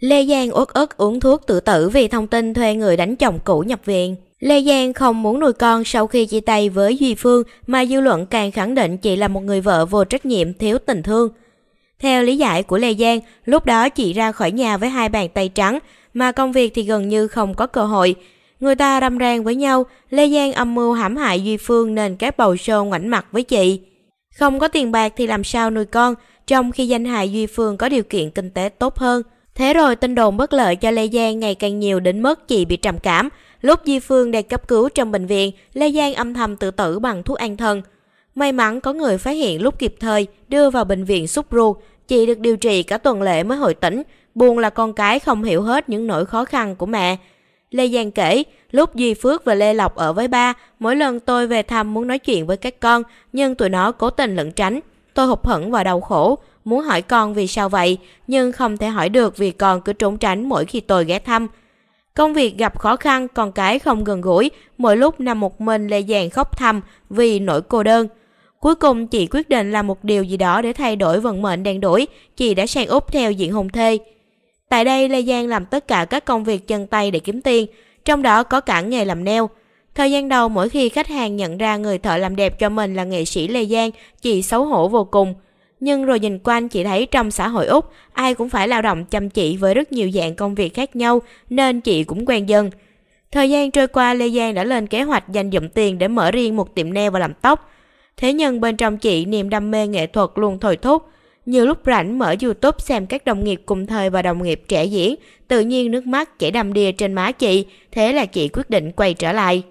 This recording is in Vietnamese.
Lê Giang uất ức uống thuốc tự tử vì thông tin thuê người đánh chồng cũ nhập viện. Lê Giang không muốn nuôi con sau khi chia tay với Duy Phương mà dư luận càng khẳng định chị là một người vợ vô trách nhiệm thiếu tình thương. Theo lý giải của Lê Giang, lúc đó chị ra khỏi nhà với hai bàn tay trắng, mà công việc thì gần như không có cơ hội. Người ta râm ran với nhau, Lê Giang âm mưu hãm hại Duy Phương nên các bầu show ngoảnh mặt với chị. Không có tiền bạc thì làm sao nuôi con, trong khi danh hại Duy Phương có điều kiện kinh tế tốt hơn. Thế rồi tin đồn bất lợi cho Lê Giang ngày càng nhiều đến mức chị bị trầm cảm. Lúc Di Phương đang cấp cứu trong bệnh viện, Lê Giang âm thầm tự tử bằng thuốc an thần. May mắn có người phát hiện lúc kịp thời, đưa vào bệnh viện xúc ruột. Chị được điều trị cả tuần lễ mới hồi tỉnh. Buồn là con cái không hiểu hết những nỗi khó khăn của mẹ. Lê Giang kể, lúc Di Phước và Lê Lộc ở với ba, mỗi lần tôi về thăm muốn nói chuyện với các con, nhưng tụi nó cố tình lẩn tránh. Tôi hụt hẫng và đau khổ, muốn hỏi con vì sao vậy, nhưng không thể hỏi được vì con cứ trốn tránh mỗi khi tôi ghé thăm. Công việc gặp khó khăn, con cái không gần gũi, mỗi lúc nằm một mình lê dàn khóc thầm vì nỗi cô đơn. Cuối cùng chị quyết định làm một điều gì đó để thay đổi vận mệnh đen đổi, chị đã sang Úc theo diện hồng thê. Tại đây Lê Giang làm tất cả các công việc chân tay để kiếm tiền, trong đó có cả nghề làm neo. Thời gian đầu mỗi khi khách hàng nhận ra người thợ làm đẹp cho mình là nghệ sĩ Lê Giang, chị xấu hổ vô cùng. Nhưng rồi nhìn quanh chị thấy trong xã hội Úc, ai cũng phải lao động chăm chỉ với rất nhiều dạng công việc khác nhau nên chị cũng quen dần. Thời gian trôi qua Lê Giang đã lên kế hoạch dành dụm tiền để mở riêng một tiệm nail và làm tóc. Thế nhưng bên trong chị niềm đam mê nghệ thuật luôn thổi thúc. Nhiều lúc rảnh mở YouTube xem các đồng nghiệp cùng thời và đồng nghiệp trẻ diễn, tự nhiên nước mắt chảy đầm đìa trên má chị, thế là chị quyết định quay trở lại.